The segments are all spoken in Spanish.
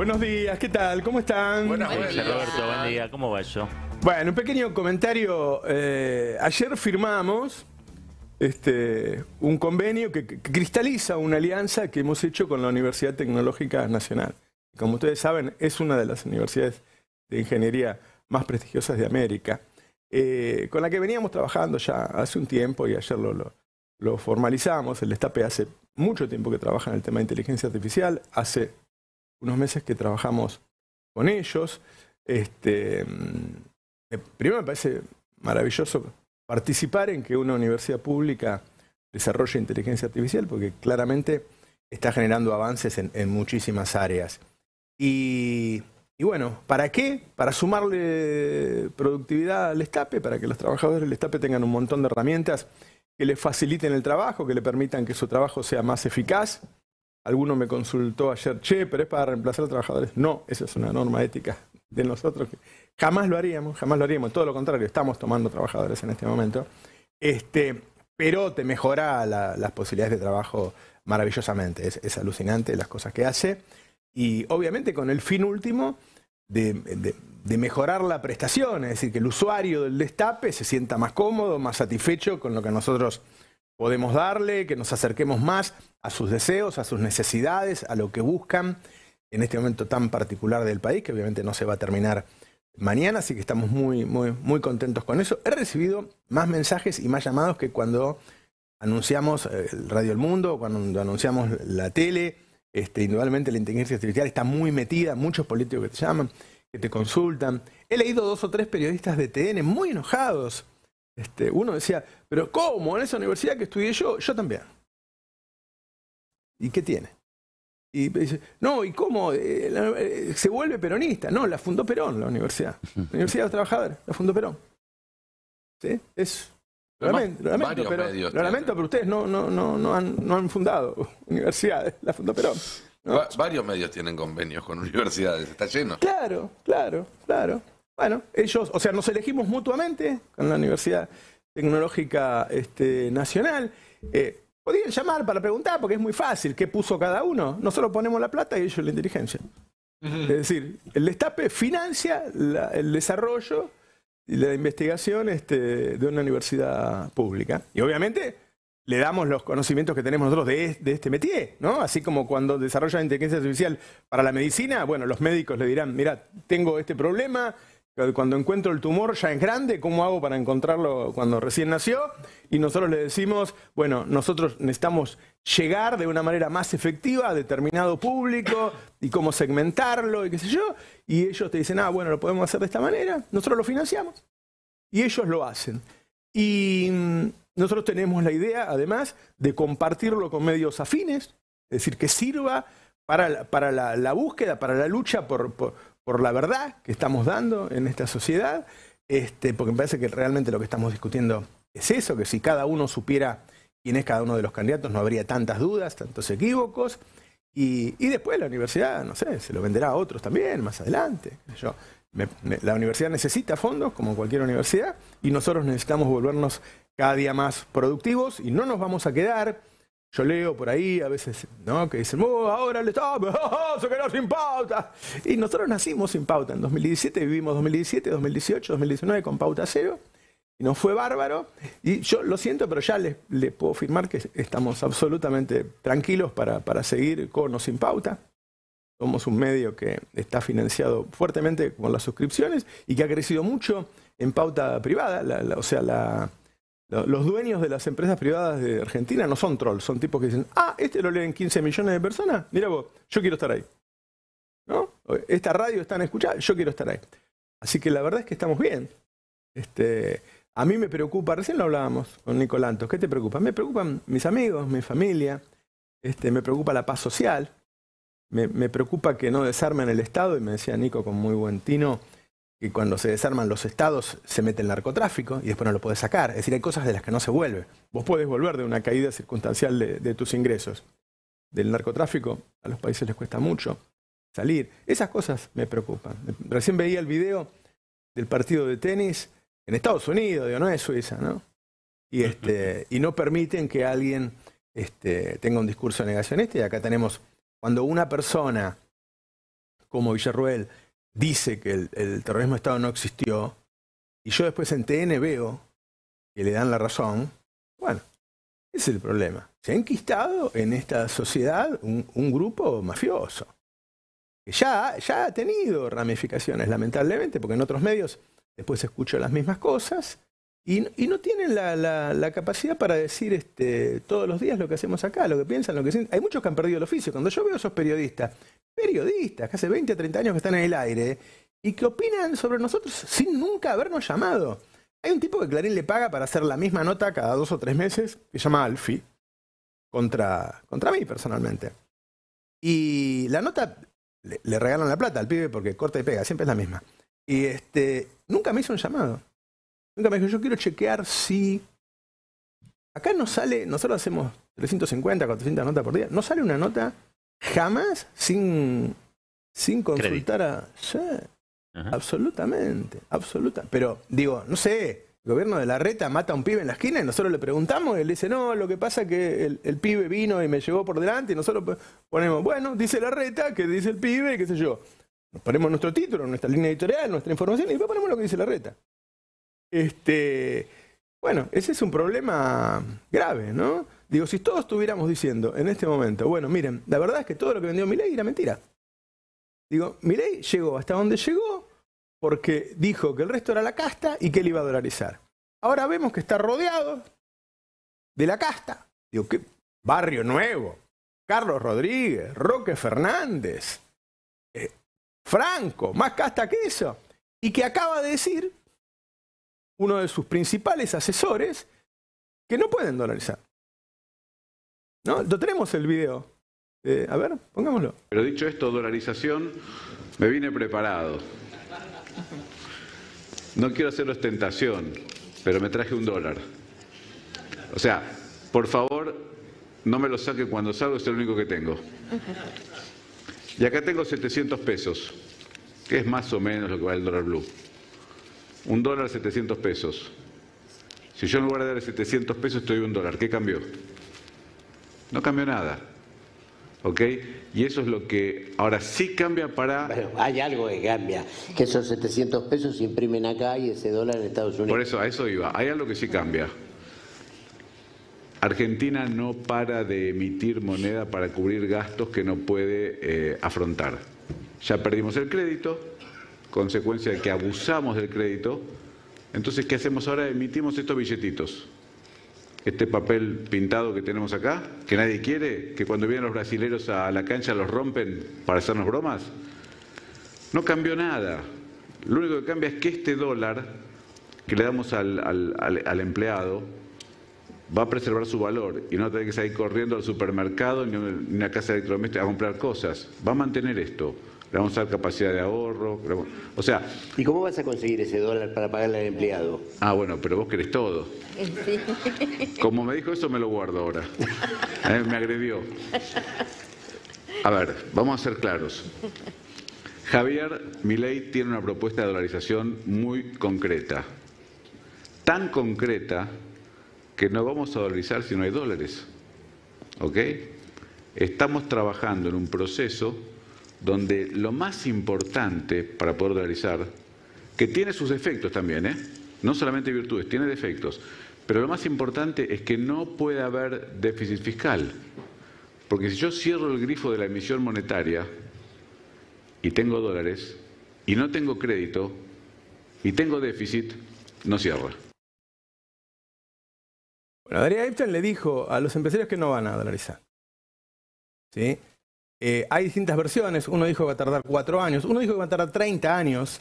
Buenos días, ¿qué tal? ¿Cómo están? Buenas, noches, Roberto, buen día, ¿cómo va yo? Bueno, un pequeño comentario. Eh, ayer firmamos este, un convenio que, cristaliza una alianza que hemos hecho con la Universidad Tecnológica Nacional. Como ustedes saben, es una de las universidades de ingeniería más prestigiosas de América, eh, con la que veníamos trabajando ya hace un tiempo y ayer lo, formalizamos. El Destape hace mucho tiempo que trabaja en el tema de inteligencia artificial, hace unos meses que trabajamos con ellos. Este, mm, eh, primero me parece maravilloso participar en que una universidad pública desarrolle inteligencia artificial, porque claramente está generando avances en, muchísimas áreas. Y, y, bueno, ¿para qué? Para sumarle productividad al estape, para que los trabajadores del estape tengan un montón de herramientas que les faciliten el trabajo, que le permitan que su trabajo sea más eficaz Alguno me consultó ayer, che, pero es para reemplazar a trabajadores. No, esa es una norma ética de nosotros. jamás lo haríamos, jamás lo haríamos. Todo lo contrario, estamos tomando trabajadores en este momento. Este, pero te mejora las posibilidades de trabajo maravillosamente. Es, alucinante las cosas que hace. Y obviamente con el fin último de, de, mejorar la prestación, es decir, que el usuario del destape se sienta más cómodo, más satisfecho con lo que nosotros podemos darle, que nos acerquemos más a sus deseos, a sus necesidades, a lo que buscan en este momento tan particular del país, que obviamente no se va a terminar mañana, así que estamos muy, muy, muy contentos con eso. He recibido más mensajes y más llamados que cuando anunciamos eh, Radio El Mundo, cuando anunciamos la tele, este, indudablemente la inteligencia artificial está muy metida, muchos políticos que te llaman, que te consultan. He leído dos o tres periodistas de TN muy enojados este, uno decía, pero ¿cómo? En esa universidad que estudié yo, yo también. ¿Y qué tiene? Y dice, no, ¿y cómo? Eh, eh, se vuelve peronista. No, la fundó Perón, la universidad. La Universidad de los Trabajadores, la fundó Perón. ¿Sí? Es, lo lamento, pero, lamento pero ustedes no, no, no, no, han, no han fundado universidades, la fundó Perón. varios medios tienen convenios con universidades, está lleno. Claro, claro, claro. Bueno, ellos, o sea, nos elegimos mutuamente con la Universidad Tecnológica este, Nacional. Eh, podían llamar para preguntar, porque es muy fácil, ¿qué puso cada uno? Nosotros ponemos la plata y ellos la inteligencia. Es decir, el destape financia el desarrollo y la investigación este, de una universidad pública. Y obviamente le damos los conocimientos que tenemos nosotros de, este métier, ¿no? Así como cuando desarrollan inteligencia artificial para la medicina, bueno, los médicos le dirán, mira, tengo este problema, cuando encuentro el tumor ya es grande, ¿cómo hago para encontrarlo cuando recién nació? Y nosotros le decimos, bueno, nosotros necesitamos llegar de una manera más efectiva a determinado público y cómo segmentarlo y qué sé yo. Y ellos te dicen, ah, bueno, lo podemos hacer de esta manera, nosotros lo financiamos. Y ellos lo hacen. Y mm, nosotros tenemos la idea, además, de compartirlo con medios afines, es decir, que sirva para, la, búsqueda, para la lucha por, por la verdad que estamos dando en esta sociedad, este, porque me parece que realmente lo que estamos discutiendo es eso, que si cada uno supiera quién es cada uno de los candidatos, no habría tantas dudas, tantos equívocos. Y, después la universidad, no sé, se lo venderá a otros también más adelante. Yo, la universidad necesita fondos, como cualquier universidad, y nosotros necesitamos volvernos cada día más productivos y no nos vamos a quedar yo leo por ahí a veces, ¿no? Que dicen, oh, ahora le estamos! oh, oh, quedó sin pauta. Y nosotros nacimos sin pauta. En 2017 vivimos 2017, 2018, 2019 con pauta cero. Y nos fue bárbaro. Y yo lo siento, pero ya les, puedo afirmar que estamos absolutamente tranquilos para, seguir con o sin pauta. Somos un medio que está financiado fuertemente con las suscripciones y que ha crecido mucho en pauta privada, o sea, la, los dueños de las empresas privadas de Argentina no son trolls, son tipos que dicen, ah, este lo leen 15 millones de personas, mira vos, yo quiero estar ahí. ¿No? Esta radio están escuchadas, yo quiero estar ahí. Así que la verdad es que estamos bien. Este, a mí me preocupa, recién lo hablábamos con Nicolantos, ¿qué te preocupa? Me preocupan mis amigos, mi familia, este, me preocupa la paz social, me, me preocupa que no desarmen el Estado, y me decía Nico con muy buen tino, que cuando se desarman los estados se mete el narcotráfico y después no lo puedes sacar. Es decir, hay cosas de las que no se vuelve. Vos podés volver de una caída circunstancial de, tus ingresos. Del narcotráfico a los países les cuesta mucho salir. Esas cosas me preocupan. Recién veía el video del partido de tenis en Estados Unidos, digo, no es Suiza, ¿no? Y, este, y no permiten que alguien este, tenga un discurso negacionista. Y acá tenemos, cuando una persona como Villarruel dice que el, terrorismo de Estado no existió, y yo después en TN veo que le dan la razón, bueno, ese es el problema. Se ha enquistado en esta sociedad un, grupo mafioso, que ya, ya ha tenido ramificaciones, lamentablemente, porque en otros medios después escucho las mismas cosas, y, y, no tienen la, la, capacidad para decir este, todos los días lo que hacemos acá, lo que piensan, lo que sienten. Hay muchos que han perdido el oficio. Cuando yo veo a esos periodistas periodistas que hace 20 o 30 años que están en el aire y que opinan sobre nosotros sin nunca habernos llamado. Hay un tipo que Clarín le paga para hacer la misma nota cada dos o tres meses, que se llama Alfie, contra, contra mí personalmente. Y la nota le, le, regalan la plata al pibe porque corta y pega, siempre es la misma. Y este, nunca me hizo un llamado. Nunca me dijo, yo quiero chequear si... Acá no sale, nosotros hacemos 350, 400 notas por día, no sale una nota jamás sin, sin consultar a... Sí, absolutamente, absoluta. Pero digo, no sé, el gobierno de la reta mata a un pibe en la esquina y nosotros le preguntamos y él dice, no, lo que pasa es que el, pibe vino y me llevó por delante y nosotros ponemos, bueno, dice la reta, que dice el pibe, qué sé yo. Nos ponemos nuestro título, nuestra línea editorial, nuestra información y después ponemos lo que dice la reta. Este, bueno, ese es un problema grave, ¿no? Digo, si todos estuviéramos diciendo en este momento, bueno, miren, la verdad es que todo lo que vendió Milei era mentira. Digo, Milei llegó hasta donde llegó porque dijo que el resto era la casta y que él iba a dolarizar. Ahora vemos que está rodeado de la casta. Digo, qué barrio nuevo. Carlos Rodríguez, Roque Fernández, eh, Franco, más casta que eso. Y que acaba de decir uno de sus principales asesores que no pueden dolarizar. ¿No? Lo tenemos el video. Eh, a ver, pongámoslo. Pero dicho esto, dolarización, me vine preparado. No quiero hacer ostentación, pero me traje un dólar. O sea, por favor, no me lo saque cuando salgo, es el único que tengo. Y acá tengo 700 pesos, que es más o menos lo que vale el dólar blue. Un dólar, 700 pesos. Si yo en lugar de dar 700 pesos, estoy un dólar. ¿Qué cambió? No cambió nada. ¿Ok? Y eso es lo que ahora sí cambia para... hay algo que cambia, que esos 700 pesos se imprimen acá y ese dólar en Estados Unidos. Por eso, a eso iba. Hay algo que sí cambia. Argentina no para de emitir moneda para cubrir gastos que no puede eh, afrontar. Ya perdimos el crédito, consecuencia de que abusamos del crédito. Entonces, ¿qué hacemos ahora? Emitimos estos billetitos este papel pintado que tenemos acá, que nadie quiere, que cuando vienen los brasileros a la cancha los rompen para hacernos bromas. No cambió nada. Lo único que cambia es que este dólar que le damos al, empleado va a preservar su valor y no tiene que salir corriendo al supermercado ni a una casa de electrodomésticos a comprar cosas. Va a mantener esto le vamos a dar capacidad de ahorro. o sea. ¿Y cómo vas a conseguir ese dólar para pagarle al empleado? Ah, bueno, pero vos querés todo. Como me dijo eso, me lo guardo ahora. Eh, me agredió. A ver, vamos a ser claros. Javier Milei tiene una propuesta de dolarización muy concreta. Tan concreta que no vamos a dolarizar si no hay dólares. ¿Ok? Estamos trabajando en un proceso donde lo más importante para poder dolarizar, que tiene sus efectos también, ¿eh? no solamente virtudes, tiene defectos, pero lo más importante es que no puede haber déficit fiscal, porque si yo cierro el grifo de la emisión monetaria y tengo dólares y no tengo crédito y tengo déficit, no cierra. Bueno, le dijo a los empresarios que no van a dolarizar. ¿Sí? Eh, hay distintas versiones. Uno dijo que va a tardar cuatro años. Uno dijo que va a tardar 30 años.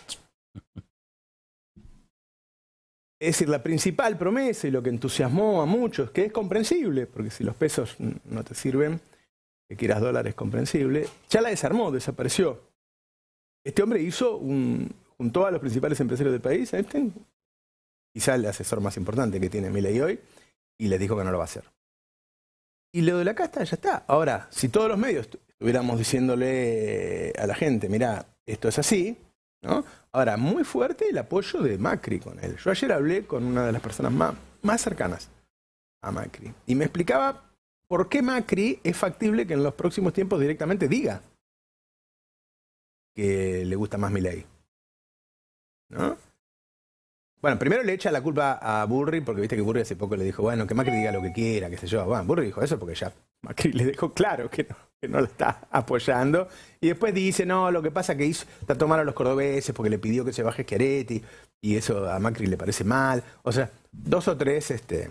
Es decir, la principal promesa y lo que entusiasmó a muchos, que es comprensible, porque si los pesos no te sirven, que quieras dólares, comprensible, ya la desarmó, desapareció. Este hombre hizo un. juntó a los principales empresarios del país, este, quizá el asesor más importante que tiene Miley hoy, y le dijo que no lo va a hacer. Y lo de la casta ya está. Ahora, si todos los medios estuviéramos diciéndole eh, a la gente, mira, esto es así, ¿no? Ahora, muy fuerte el apoyo de Macri con él. Yo ayer hablé con una de las personas más, más cercanas a Macri y me explicaba por qué Macri es factible que en los próximos tiempos directamente diga que le gusta más mi ley. ¿No? Bueno, primero le echa la culpa a Burry, porque viste que Burry hace poco le dijo, bueno, que Macri diga lo que quiera, qué sé yo. Bueno, Burry dijo eso porque ya Macri le dejó claro que no, que la está apoyando. Y después dice, no, lo que pasa es que hizo, tomando a los cordobeses porque le pidió que se baje Schiaretti y eso a Macri le parece mal. O sea, dos o tres este,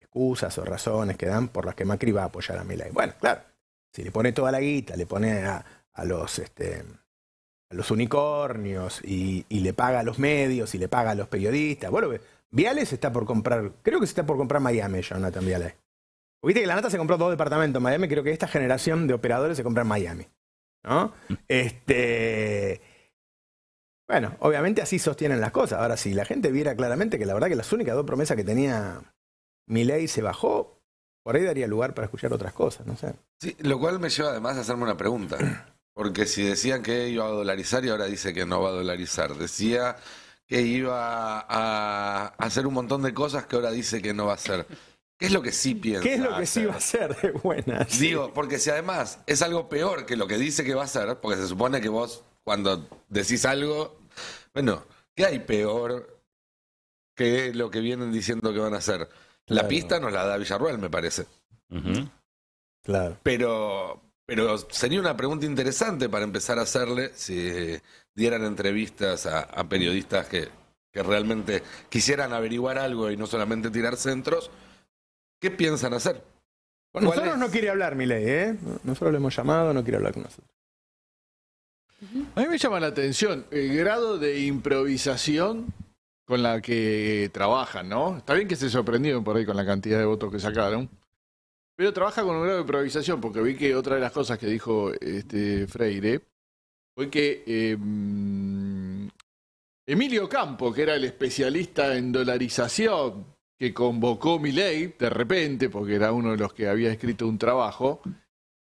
excusas o razones que dan por las que Macri va a apoyar a Milay. Bueno, claro, si le pone toda la guita, le pone a, a los... Este, a los unicornios y, le paga a los medios y le paga a los periodistas. Bueno, Viales está por comprar, creo que se está por comprar Miami, Jonathan Viales. Viste que la nata se compró dos departamentos en Miami, creo que esta generación de operadores se compra en Miami. ¿No? Mm. Este. Bueno, obviamente así sostienen las cosas. Ahora, si la gente viera claramente que la verdad que las únicas dos promesas que tenía mi ley se bajó, por ahí daría lugar para escuchar otras cosas, no sé. Sí, lo cual me lleva además a hacerme una pregunta. Porque si decían que iba a dolarizar y ahora dice que no va a dolarizar. Decía que iba a hacer un montón de cosas que ahora dice que no va a hacer. ¿Qué es lo que sí piensa? ¿Qué es lo que sí va a hacer de buenas? Digo, porque si además es algo peor que lo que dice que va a hacer, porque se supone que vos cuando decís algo, bueno, ¿qué hay peor que lo que vienen diciendo que van a hacer? La pista nos la da Villarruel, me parece. Claro. Pero pero sería una pregunta interesante para empezar a hacerle si dieran entrevistas a, periodistas que, realmente quisieran averiguar algo y no solamente tirar centros. ¿Qué piensan hacer? Nosotros no quiere hablar, Miley, ¿eh? Nosotros le hemos llamado, no quiere hablar con nosotros. A mí me llama la atención el grado de improvisación con la que trabajan, ¿no? Está bien que se sorprendieron por ahí con la cantidad de votos que sacaron, pero trabaja con un grado de improvisación, porque vi que otra de las cosas que dijo este Freire fue que em, Emilio Campo, que era el especialista en dolarización, que convocó mi ley, de repente, porque era uno de los que había escrito un trabajo,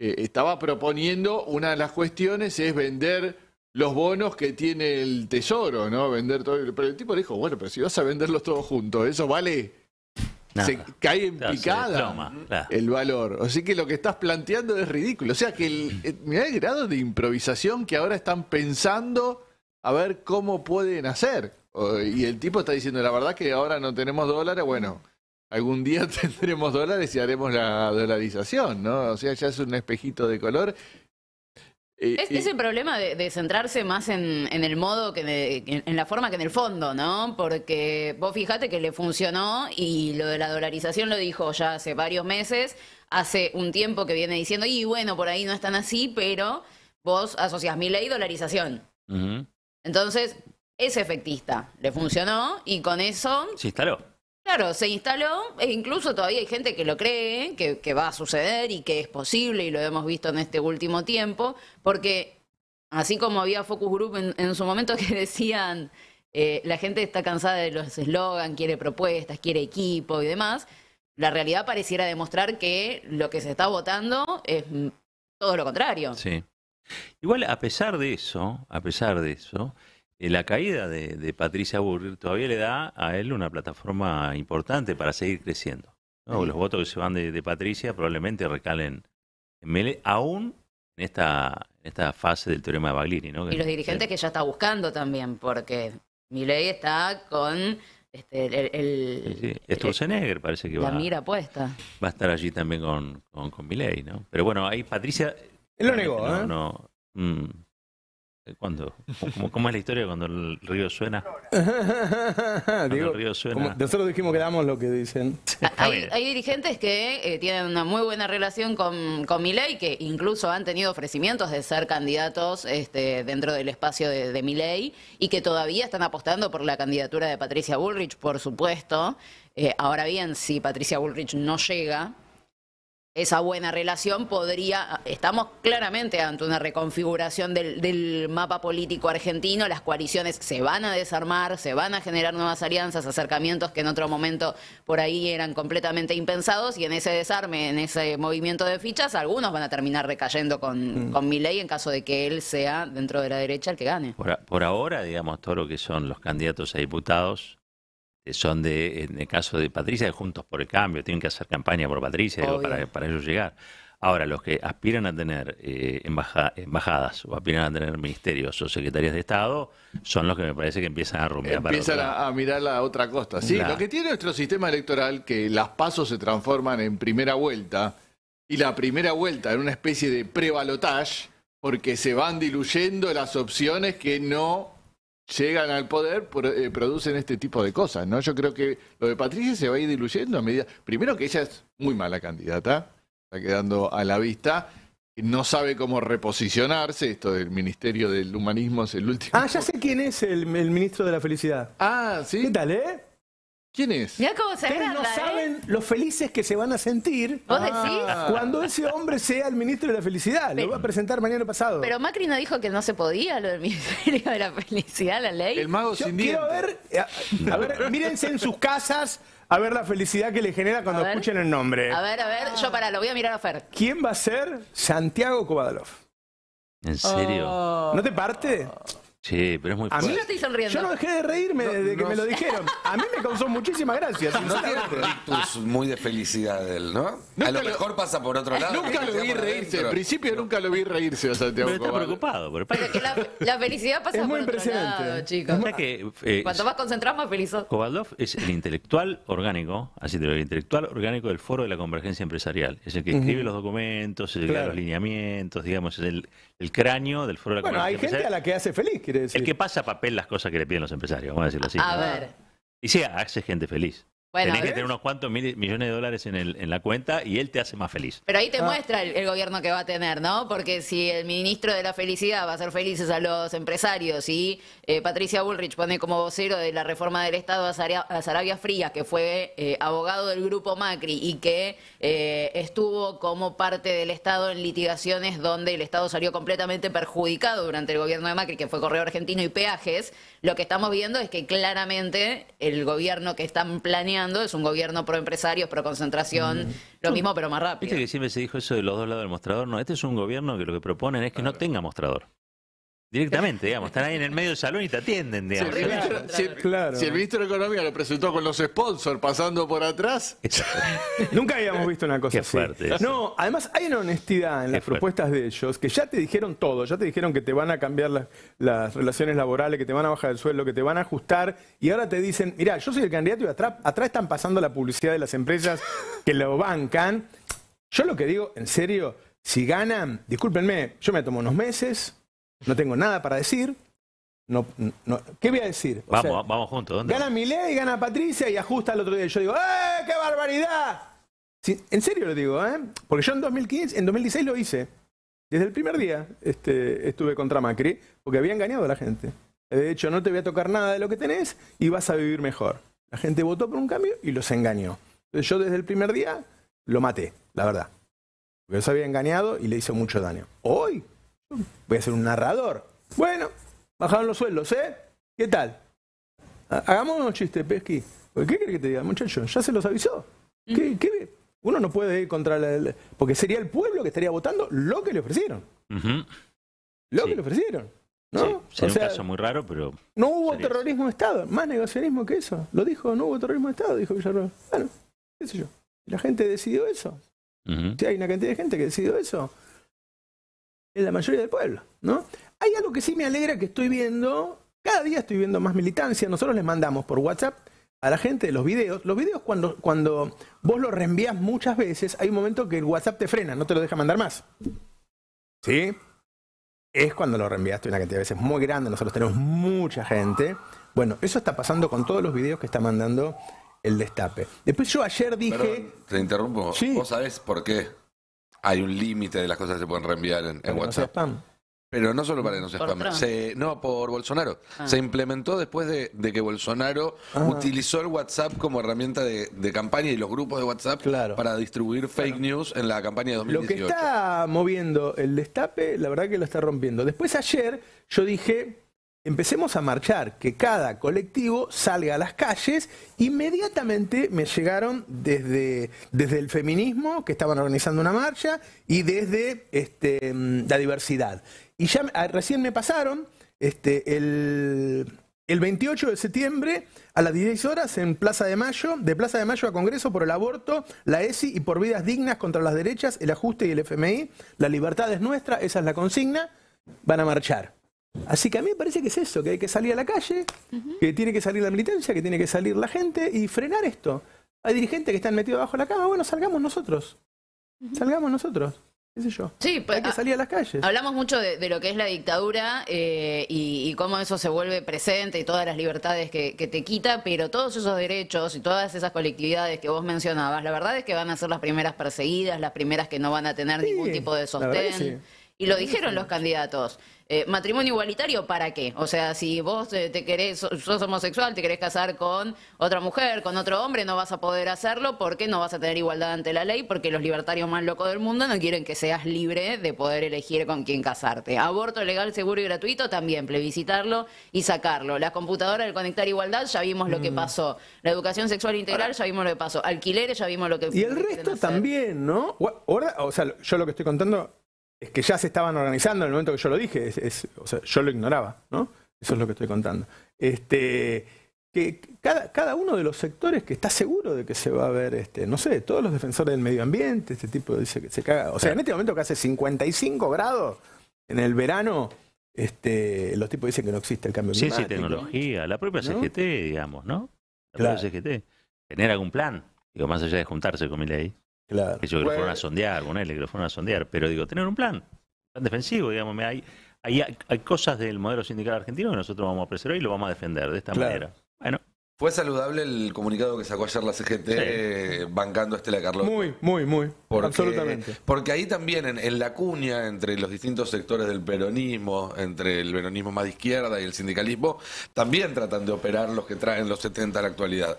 eh, estaba proponiendo una de las cuestiones es vender los bonos que tiene el tesoro, ¿no? Vender todo. Pero el tipo dijo, bueno, pero si vas a venderlos todos juntos, eso vale se cae en picada el valor. O Así que lo que estás planteando es ridículo. O sea que el, eh, mirá el grado de improvisación que ahora están pensando a ver cómo pueden hacer. Y el tipo está diciendo, la verdad que ahora no tenemos dólares, bueno, algún día tendremos dólares y haremos la dolarización, ¿no? O sea, ya es un espejito de color eh, eh, es, el problema de, centrarse más en, el modo que en, la forma que en el fondo, ¿no? Porque vos fijate que le funcionó y lo de la dolarización lo dijo ya hace varios meses, hace un tiempo que viene diciendo, y bueno, por ahí no están así, pero vos asocias mi ley dolarización. Entonces, es efectista, le funcionó y con eso... Sí, instaló Claro, se instaló e incluso todavía hay gente que lo cree, que, va a suceder y que es posible y lo hemos visto en este último tiempo, porque así como había Focus Group en, su momento que decían, eh, la gente está cansada de los eslogans, quiere propuestas, quiere equipo y demás, la realidad pareciera demostrar que lo que se está votando es todo lo contrario. Sí. Igual, a pesar de eso, a pesar de eso, eh, la caída de, Patricia Burr todavía le da a él una plataforma importante para seguir creciendo. Los votos que se van de, Patricia probablemente recalen en aún en esta, fase del teorema de Baglini. Y los dirigentes que ya está buscando también, porque Milei está con este, el, parece que va. La mira puesta. Va a estar allí también con, con, Milei, ¿no? Pero bueno, ahí Patricia. Él lo negó, No, ¿eh? no, mm. Eh, cuando, ¿Cómo, es la historia cuando el río suena? el río suena. nosotros dijimos que damos lo que dicen. Ah, hay, dirigentes que eh, tienen una muy buena relación con, con Milei, que incluso han tenido ofrecimientos de ser candidatos este, dentro del espacio de, de Milei, y que todavía están apostando por la candidatura de Patricia Bullrich, por supuesto. Eh, ahora bien, si Patricia Bullrich no llega, esa buena relación podría, estamos claramente ante una reconfiguración del, mapa político argentino, las coaliciones se van a desarmar, se van a generar nuevas alianzas, acercamientos que en otro momento por ahí eran completamente impensados y en ese desarme, en ese movimiento de fichas, algunos van a terminar recayendo con, mi mm. con en caso de que él sea dentro de la derecha el que gane. Por, ahora, digamos, todo lo que son los candidatos a diputados son de, en el caso de Patricia, de Juntos por el Cambio, tienen que hacer campaña por Patricia para, ellos llegar. Ahora, los que aspiran a tener eh, embajadas o aspiran a tener ministerios o secretarías de Estado son los que me parece que empiezan a rumiar. Empiezan a, a, mirar la otra costa. Sí, lo que tiene nuestro sistema electoral, que las pasos se transforman en primera vuelta y la primera vuelta en una especie de pre porque se van diluyendo las opciones que no llegan al poder, eh, producen este tipo de cosas, ¿no? Yo creo que lo de Patricia se va a ir diluyendo a medida. Primero que ella es muy mala candidata, está quedando a la vista. No sabe cómo reposicionarse, esto del Ministerio del Humanismo es el último. Ah, ya sé quién es el, ministro de la Felicidad. Ah, sí. ¿Qué tal, eh? ¿Quién es? Ya cómo se Ustedes no ¿eh? saben lo felices que se van a sentir ¿Vos decís? Ah. cuando ese hombre sea el ministro de la felicidad. lo voy a presentar mañana pasado. Pero Macri no dijo que no se podía lo del Ministerio de la Felicidad, la ley. El mago sin quiero ver, eh, a, ver, mírense en sus casas a ver la felicidad que le genera cuando escuchen el nombre. A ver, a ver, yo para, lo voy a mirar a Fer. ¿Quién va a ser Santiago Kovadalov? ¿En serio? ¿No te parte? Sí, pero es muy fuerte. A mí, no estoy sonriendo. Yo no dejé de reírme de que me lo dijeron. A mí me causó muchísima gracia, No tiene muy de felicidad él, ¿no? a lo mejor pasa por otro lado. Nunca lo vi reírse. Al principio nunca lo vi reírse a Santiago Pero está preocupado. Pero que la, felicidad pasa Es muy por otro impresionante. lado, chicos. que, eh, Cuanto más concentrás, más feliz sos. es el intelectual orgánico, así te digo, el intelectual orgánico del Foro de la Convergencia Empresarial. Es el que escribe los documentos, el que da los lineamientos, digamos, es el, cráneo del Foro de la Convergencia Bueno, hay gente a la que hace feliz, el que pasa papel las cosas que le piden los empresarios, vamos a decirlo así. A ver. Y sea, hace gente feliz. Bueno, que tener unos cuantos millones de dólares en, la cuenta y él te hace más feliz. Pero ahí te ah. muestra el, gobierno que va a tener, ¿no? Porque si el ministro de la felicidad va a hacer felices a los empresarios y eh, Patricia Bullrich pone como vocero de la reforma del Estado a, Sarabia, Fría, que fue eh, abogado del grupo Macri y que eh, estuvo como parte del Estado en litigaciones donde el Estado salió completamente perjudicado durante el gobierno de Macri, que fue Correo Argentino y Peajes, lo que estamos viendo es que claramente el gobierno que están planeando es un gobierno pro empresarios, pro concentración, mm. lo mismo pero más rápido. Viste que siempre se dijo eso de los dos lados del mostrador, no, este es un gobierno que lo que proponen es que no tenga mostrador. Directamente, digamos, están ahí en el medio del salón y te atienden, digamos. Si el ministro, claro, si, el ministro de Economía lo presentó con los sponsors pasando por atrás. Nunca habíamos visto una cosa así. no, además hay una honestidad en las propuestas de ellos que ya te dijeron todo, ya te dijeron que te van a cambiar las relaciones laborales, que te van a bajar el sueldo, que te van a ajustar, y ahora te dicen, mira yo soy el candidato y atrás, atrás están pasando la publicidad de las empresas que lo bancan. Yo lo que digo, en serio, si ganan, discúlpenme, yo me tomo unos meses no tengo nada para decir. No, ¿Qué voy a decir? vamos, vamos juntos. ¿dónde? Gana Milei, gana Patricia y ajusta el otro día. yo digo, ¡eh, qué barbaridad! en serio lo digo, ¿eh? Porque yo en 2015, en 2016 lo hice. Desde el primer día este, estuve contra Macri, porque había engañado a la gente. De hecho, no te voy a tocar nada de lo que tenés y vas a vivir mejor. La gente votó por un cambio y los engañó. Entonces yo desde el primer día lo maté, la verdad. Porque se había engañado y le hizo mucho daño. Hoy voy a ser un narrador. Bueno, bajaron los sueldos, ¿eh? ¿Qué tal? Hagamos un chiste Pesqui. ¿Qué crees que te diga, muchacho? Ya se los avisó. Mm. ¿Qué, Uno no puede ir contra la, Porque sería el pueblo que estaría votando lo que le ofrecieron. Lo que le ofrecieron. ¿no? un caso muy raro, pero. No hubo terrorismo de Estado. Más negacionismo que eso. Lo dijo, no hubo terrorismo de Estado, dijo Villarroa. Bueno, qué sé yo. La gente decidió eso. sí, hay una cantidad de gente que decidió eso en la mayoría del pueblo, ¿no? Hay algo que sí me alegra que estoy viendo, cada día estoy viendo más militancia, nosotros les mandamos por WhatsApp a la gente los videos, los videos cuando, cuando vos los reenvías muchas veces, hay un momento que el WhatsApp te frena, no te lo deja mandar más. ¿Sí? Es cuando lo reenviaste una cantidad de veces muy grande, nosotros tenemos mucha gente. Bueno, eso está pasando con todos los videos que está mandando el destape. Después yo ayer dije... te interrumpo. ¿Sí? ¿Vos sabés por qué? hay un límite de las cosas que se pueden reenviar en, WhatsApp. pero no solo para que no spam. no, por Bolsonaro. Ah. Se implementó después de, que Bolsonaro ah. utilizó el WhatsApp como herramienta de, campaña y los grupos de WhatsApp para distribuir fake news en la campaña de 2018. Lo que está moviendo el destape, la verdad que lo está rompiendo. Después ayer yo dije, empecemos a marchar, que cada colectivo salga a las calles. Inmediatamente me llegaron desde, desde el feminismo, que estaban organizando una marcha, y desde este, mm, la diversidad. Y ya ah, recién me pasaron este, el, 28 de septiembre a las 10 horas en Plaza de Mayo, de Plaza de Mayo a Congreso por el aborto, la ESI y por vidas dignas contra las derechas, el ajuste y el FMI. La libertad es nuestra, esa es la consigna. Van a marchar. Así que a mí me parece que es eso, que hay que salir a la calle, que tiene que salir la militancia, que tiene que salir la gente y frenar esto. Hay dirigentes que están metidos bajo la cama, bueno, salgamos nosotros. Salgamos nosotros. ¿Qué sé yo? Sí, pues, hay que ah, salir a las calles. Hablamos mucho de, lo que es la dictadura eh, y, cómo eso se vuelve presente y todas las libertades que, te quita, pero todos esos derechos y todas esas colectividades que vos mencionabas, la verdad es que van a ser las primeras perseguidas, las primeras que no van a tener ningún tipo de sostén. Y lo dijeron los candidatos. Eh, ¿Matrimonio igualitario para qué? O sea, si vos eh, te, querés, sos homosexual, te querés casar con otra mujer, con otro hombre, no vas a poder hacerlo porque no vas a tener igualdad ante la ley, porque los libertarios más locos del mundo no quieren que seas libre de poder elegir con quién casarte. Aborto legal, seguro y gratuito también, plebiscitarlo y sacarlo. La computadora del Conectar Igualdad, ya vimos lo que mm. pasó. La educación sexual integral, ya vimos lo que pasó. Alquileres, ya vimos lo que... pasó. Y el resto también, ¿no? Ahora, o sea, yo lo que estoy contando que ya se estaban organizando en el momento que yo lo dije. Es, o sea, yo lo ignoraba, ¿no? Eso es lo que estoy contando. Este, que cada, cada, uno de los sectores que está seguro de que se va a ver, este, no sé, todos los defensores del medio ambiente, este tipo dice que se caga. O sea, en este momento que hace 55 grados en el verano, este, los tipos dicen que no existe el cambio climático. Sí, sí, tecnología, la propia CGT, digamos, ¿no? La propia CGT tener algún plan, digo, más allá de juntarse con mi ley. Claro. Que, yo, que fueron a sondear, que lo fueron a sondear. Pero digo, tener un plan, un plan defensivo, digamos. Hay, hay, hay cosas del modelo sindical argentino que nosotros vamos a preservar y lo vamos a defender de esta manera. Bueno. Fue saludable el comunicado que sacó ayer la CGT eh, bancando a Estela Carlos. Muy, muy, muy. absolutamente. Porque ahí también, en, en, la cuña entre los distintos sectores del peronismo, entre el peronismo más de izquierda y el sindicalismo, también tratan de operar los que traen los 70 a la actualidad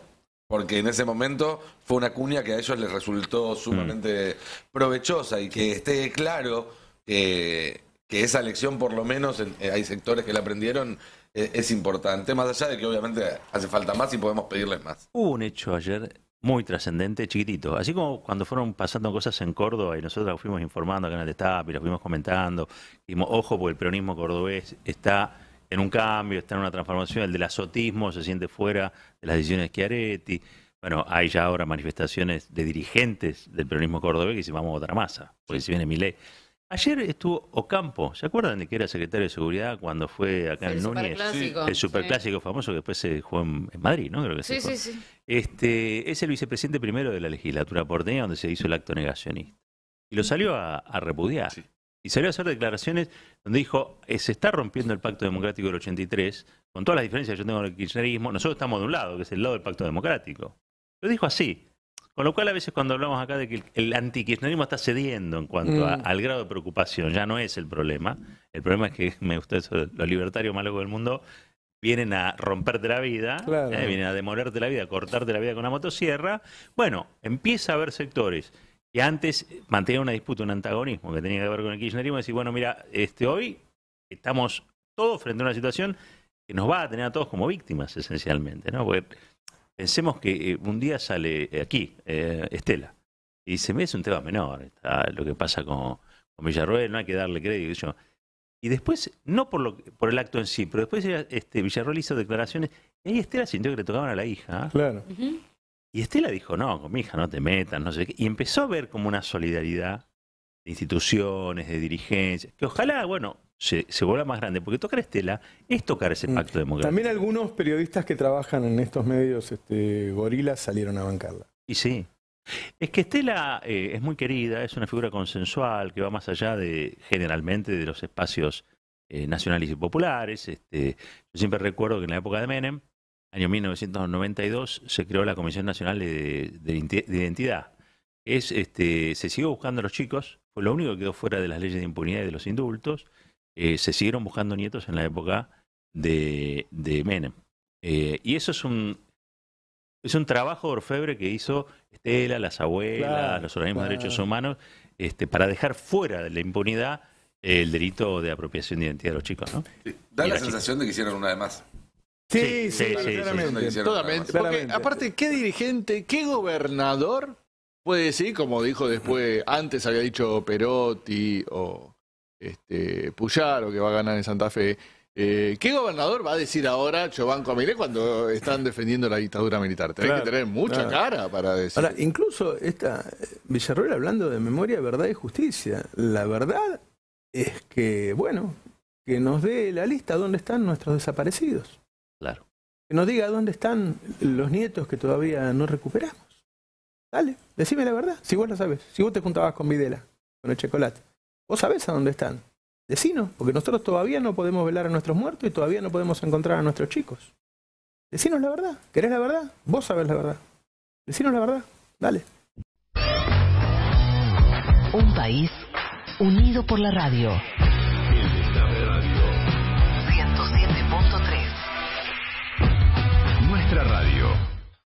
porque en ese momento fue una cuña que a ellos les resultó sumamente provechosa y que esté claro que, esa lección, por lo menos, eh, hay sectores que la aprendieron, eh, es, importante, más allá de que obviamente hace falta más y podemos pedirles más. Hubo un hecho ayer muy trascendente, chiquitito. Así como cuando fueron pasando cosas en Córdoba y nosotros fuimos informando acá en el TAP y los fuimos comentando, dijimos, ojo, porque el peronismo cordobés está en un cambio, está en una transformación, el del azotismo se siente fuera de las decisiones que Bueno, hay ya ahora manifestaciones de dirigentes del peronismo cordobés que dicen vamos a votar a masa, porque si viene mi ley. Ayer estuvo Ocampo, ¿se acuerdan de que era secretario de Seguridad cuando fue acá en Núñez? Superclásico, el superclásico famoso que después se jugó en, Madrid, ¿no? Creo que sí, sí, sí. Este, es el vicepresidente primero de la legislatura porteña donde se hizo el acto negacionista. Y lo salió a, a repudiar. Y salió a hacer declaraciones donde dijo, eh, se está rompiendo el pacto democrático del 83, con todas las diferencias que yo tengo con el kirchnerismo, nosotros estamos de un lado, que es el lado del pacto democrático. Lo dijo así. Con lo cual a veces cuando hablamos acá de que el antikirchnerismo está cediendo en cuanto mm. al grado de preocupación, ya no es el problema. El problema es que me gusta eso, los libertarios más locos del mundo vienen a romperte la vida, eh, vienen a demolerte la vida, cortarte la vida con una motosierra. Bueno, empieza a haber sectores y antes mantenía una disputa, un antagonismo que tenía que ver con el kirchnerismo, y decir, bueno, mira, este, hoy estamos todos frente a una situación que nos va a tener a todos como víctimas, esencialmente, ¿no? Porque pensemos que eh, un día sale eh, aquí eh, Estela y se me hace un tema menor lo que pasa con, con Villarroel, no hay que darle crédito. Yo. Y después, no por, lo, por el acto en sí, pero después este, Villarroel hizo declaraciones y ahí Estela sintió que le tocaban a la hija. Claro. Y Estela dijo, no, con mi hija no te metas, no sé qué. Y empezó a ver como una solidaridad de instituciones, de dirigencias, que ojalá, bueno, se, vuelva más grande, porque tocar a Estela es tocar ese mm. pacto democrático. También algunos periodistas que trabajan en estos medios este, gorilas salieron a bancarla. Y sí. Es que Estela eh, es muy querida, es una figura consensual que va más allá de, generalmente, de los espacios eh, nacionales y populares. Este, yo siempre recuerdo que en la época de Menem, año 1992, se creó la Comisión Nacional de, Identidad. Es, este, se siguió buscando a los chicos, fue lo único que quedó fuera de las leyes de impunidad y de los indultos. Eh, se siguieron buscando nietos en la época de, Menem. Eh, y eso es un, es un trabajo orfebre que hizo Estela, las abuelas, los organismos de derechos humanos, este, para dejar fuera de la impunidad el delito de apropiación de identidad de los chicos. ¿no? da la sensación de que hicieron una de más. Sí, sí, Totalmente. Porque, aparte, ¿qué dirigente, qué gobernador puede decir, como dijo después, antes había dicho Perotti o este, Puyaro, que va a ganar en Santa Fe? Eh, ¿Qué gobernador va a decir ahora Chobanco Amilé cuando están defendiendo la dictadura militar? Tenés que tener mucha cara para decir. Ahora, incluso esta Villarroel hablando de memoria, verdad y justicia. La verdad es que, bueno, que nos dé la lista dónde están nuestros desaparecidos. Claro. Que nos diga dónde están los nietos que todavía no recuperamos. Dale, decime la verdad, si vos lo sabes. Si vos te juntabas con Videla, con el chocolate, vos sabés a dónde están. Decinos, porque nosotros todavía no podemos velar a nuestros muertos y todavía no podemos encontrar a nuestros chicos. Decinos la verdad. ¿Querés la verdad? Vos sabés la verdad. Decinos la verdad. Dale. Un país unido por la radio.